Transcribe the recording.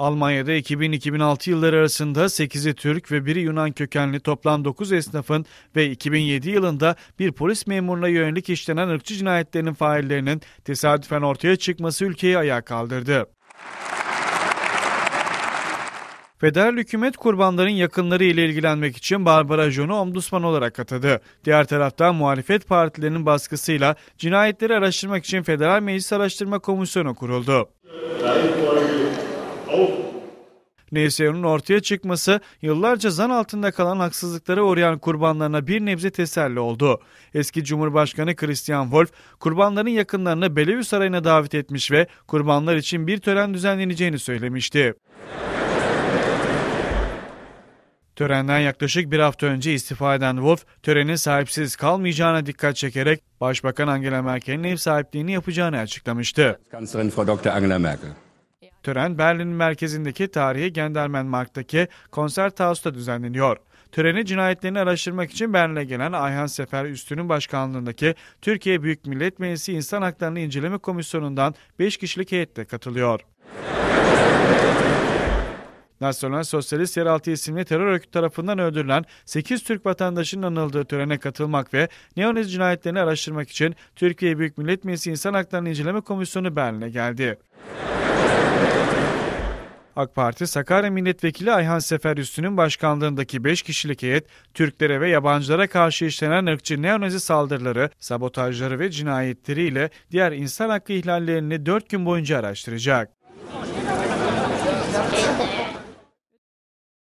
Almanya'da 2000-2006 yılları arasında 8'i Türk ve 1'i Yunan kökenli toplam 9 esnafın ve 2007 yılında bir polis memuruna yönelik işlenen ırkçı cinayetlerinin faillerinin tesadüfen ortaya çıkması ülkeyi ayağa kaldırdı. Federal hükümet kurbanların yakınları ile ilgilenmek için Barbara Jon'u Omdusman olarak atadı. Diğer taraftan muhalefet partilerinin baskısıyla cinayetleri araştırmak için Federal Meclis Araştırma Komisyonu kuruldu. NSO'nun ortaya çıkması yıllarca zan altında kalan haksızlıklara uğrayan kurbanlarına bir nebze teselli oldu. Eski Cumhurbaşkanı Christian Wolf kurbanların yakınlarını Bellevue Sarayı'na davet etmiş ve kurbanlar için bir tören düzenleneceğini söylemişti. Törenden yaklaşık bir hafta önce istifa eden Wolf, törenin sahipsiz kalmayacağına dikkat çekerek Başbakan Angela Merkel'in ev sahipliğini yapacağını açıklamıştı. Kanzlerin Frau Dr. Angela Merkel. Tören Berlin'in merkezindeki tarihi Gendarmenmarkt'taki Konserthaus'ta düzenleniyor. Töreni cinayetlerini araştırmak için Berlin'e gelen Ayhan Sefer Üstü'nün başkanlığındaki Türkiye Büyük Millet Meclisi İnsan Haklarını İnceleme Komisyonu'ndan 5 kişilik heyette katılıyor. Nasyonel Sosyalist Yeraltı isimli terör örgütü tarafından öldürülen 8 Türk vatandaşının anıldığı törene katılmak ve Neoniz cinayetlerini araştırmak için Türkiye Büyük Millet Meclisi İnsan Haklarını İnceleme Komisyonu Berlin'e geldi. AK Parti Sakarya Milletvekili Ayhan Sefer Üstü'nün başkanlığındaki 5 kişilik heyet Türklere ve yabancılara karşı işlenen ırkçı neonazi saldırıları, sabotajları ve cinayetleriyle diğer insan hakkı ihlallerini 4 gün boyunca araştıracak.